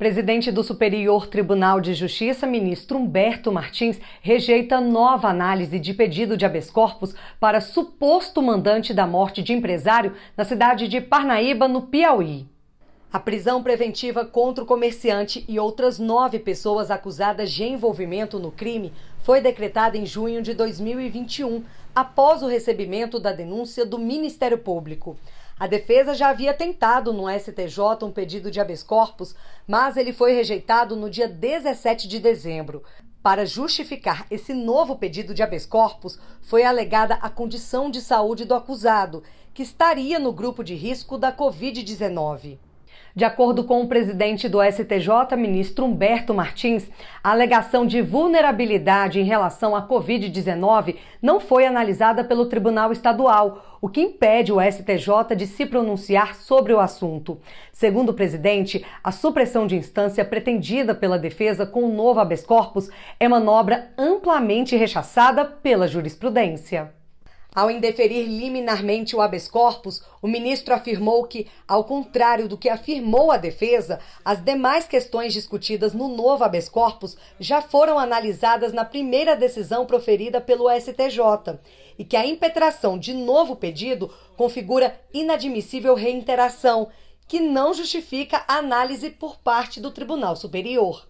Presidente do Superior Tribunal de Justiça, ministro Humberto Martins, rejeita nova análise de pedido de habeas corpus para suposto mandante da morte de empresário na cidade de Parnaíba, no Piauí. A prisão preventiva contra o comerciante e outras nove pessoas acusadas de envolvimento no crime foi decretada em junho de 2021, após o recebimento da denúncia do Ministério Público. A defesa já havia tentado no STJ um pedido de habeas corpus, mas ele foi rejeitado no dia 17 de dezembro. Para justificar esse novo pedido de habeas corpus, foi alegada a condição de saúde do acusado, que estaria no grupo de risco da Covid-19. De acordo com o presidente do STJ, ministro Humberto Martins, a alegação de vulnerabilidade em relação à Covid-19 não foi analisada pelo Tribunal Estadual, o que impede o STJ de se pronunciar sobre o assunto. Segundo o presidente, a supressão de instância pretendida pela defesa com o novo habeas corpus é manobra amplamente rechaçada pela jurisprudência. Ao indeferir liminarmente o habeas corpus, o ministro afirmou que, ao contrário do que afirmou a defesa, as demais questões discutidas no novo habeas corpus já foram analisadas na primeira decisão proferida pelo STJ e que a impetração de novo pedido configura inadmissível reinteração, que não justifica a análise por parte do Tribunal Superior.